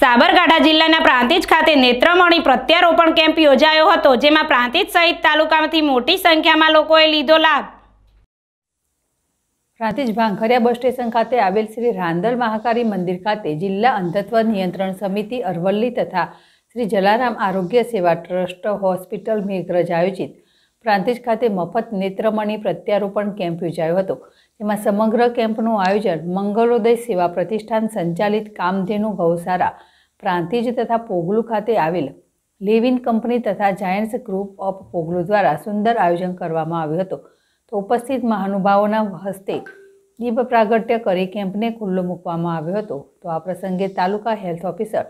સાબરકાંઠા જિલ્લાના પ્રાંતિજ ખાતે નેત્રમણી પ્રત્યારોપણ કેમ્પ યોજાયો હતો જેમાં પ્રાંતિજ સહિત તાલુકામાંથી મોટી સંખ્યામાં લોકોએ લીધો લાભ પ્રાંતિજ ભાંખરિયા બસ સ્ટેશન ખાતે આવેલ શ્રી રાંદલ મહાકાળી મંદિર ખાતે જિલ્લા અંધત્વ નિયંત્રણ સમિતિ અરવલ્લી તથા શ્રી જલારામ આરોગ્ય સેવા ટ્રસ્ટ હોસ્પિટલ મેઘરજ આયોજિત પ્રાંતિજ ખાતે મફત નેત્રમણી પ્રત્યારોપણ કેમ્પ યોજાયો હતો જેમાં સમગ્ર કેમ્પનું આયોજન મંગલોદય સેવા પ્રતિષ્ઠાન સંચાલિત કામધેનુ ગૌશાળા પ્રાંતિજ તથા પોગલુ ખાતે આવેલ લિવિન કંપની તથા જાયન્ટ્સ ગ્રુપ ઓફ પોગલુ દ્વારા સુંદર આયોજન કરવામાં આવ્યું હતું તો ઉપસ્થિત મહાનુભાવોના હસ્તે દીપ પ્રાગટ્ય કરી કેમ્પને ખુલ્લો મૂકવામાં આવ્યો હતો તો આ પ્રસંગે taluka health officer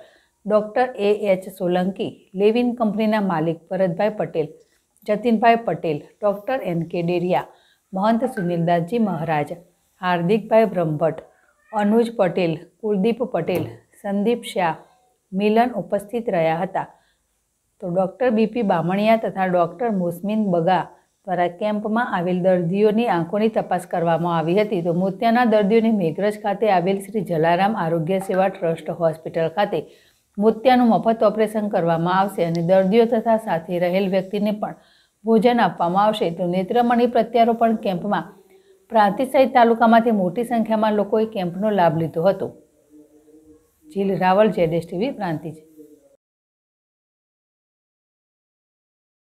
doctor A H Solanki Levin કંપનીના માલિક Bharatbhai Patel Jatinbhai Patel doctor N K Deriya મહંત સુનિલદાસજી મહારાજ હાર્દિકભાઈ બ્રહ્મભટ્ટ અનુજ પટેલ કુલદીપ પટેલ સંદીપ શાહ મિલન ઉપસ્થિત રહ્યા હતા તો ડૉક્ટર બીપી બામણિયા તથા ડૉક્ટર મુસ્મિન બગા દ્વારા કેમ્પમાં આવેલ દર્દીઓની આંખોની તપાસ કરવામાં આવી હતી તો મોતિયાના દર્દીઓની મેઘરજ ખાતે આવેલ શ્રી જલારામ આરોગ્ય સેવા ટ્રસ્ટ હોસ્પિટલ ખાતે મોતિયાનું મફત ઓપરેશન કરવામાં આવશે અને દર્દીઓ તથા સાથે રહેલ વ્યક્તિને પણ ભોજન આપવામાં આવશે તો નેત્રમણી પ્રત્યારોપણ કેમ્પમાં પ્રાંતિસાઈ તાલુકામાંથી મોટી સંખ્યામાં લોકોએ કેમ્પનો લાભ લીધો હતો જીલ રાવલ જેડેશ ટીવી પ્રાંતિજ